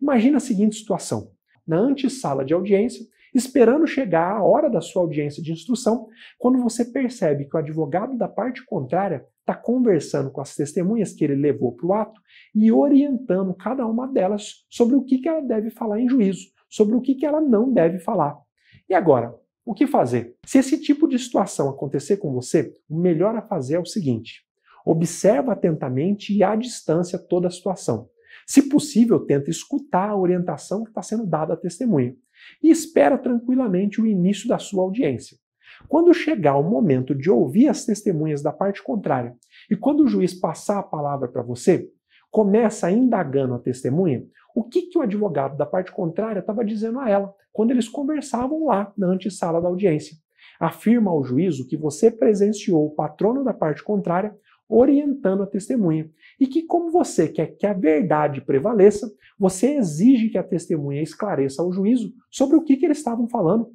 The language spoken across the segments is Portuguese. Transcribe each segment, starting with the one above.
Imagina a seguinte situação: na antessala de audiência, esperando chegar a hora da sua audiência de instrução, quando você percebe que o advogado da parte contrária está conversando com as testemunhas que ele levou para o ato e orientando cada uma delas sobre o que, que ela deve falar em juízo, sobre o que, que ela não deve falar. E agora, o que fazer? Se esse tipo de situação acontecer com você, o melhor a fazer é o seguinte: observa atentamente e à distância toda a situação. Se possível, tenta escutar a orientação que está sendo dada à testemunha e espera tranquilamente o início da sua audiência. Quando chegar o momento de ouvir as testemunhas da parte contrária e quando o juiz passar a palavra para você, começa indagando a testemunha o que, que o advogado da parte contrária estava dizendo a ela quando eles conversavam lá na antessala da audiência. Afirma ao juízo que você presenciou o patrono da parte contrária orientando a testemunha. E que, como você quer que a verdade prevaleça, você exige que a testemunha esclareça ao juízo sobre o que, que eles estavam falando.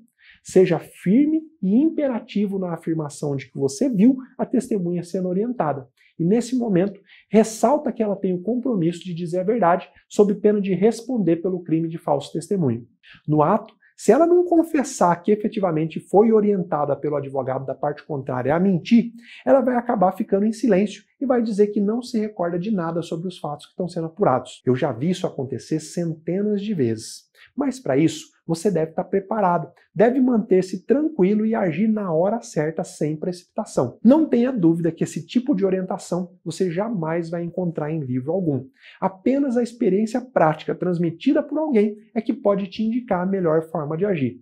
Seja firme e imperativo na afirmação de que você viu a testemunha sendo orientada. E nesse momento, ressalta que ela tem o compromisso de dizer a verdade, sob pena de responder pelo crime de falso testemunho. No ato, se ela não confessar que efetivamente foi orientada pelo advogado da parte contrária a mentir, ela vai acabar ficando em silêncio e vai dizer que não se recorda de nada sobre os fatos que estão sendo apurados. Eu já vi isso acontecer centenas de vezes. Mas para isso, você deve estar tá preparado, deve manter-se tranquilo e agir na hora certa, sem precipitação. Não tenha dúvida que esse tipo de orientação você jamais vai encontrar em livro algum. Apenas a experiência prática transmitida por alguém é que pode te indicar a melhor forma de agir.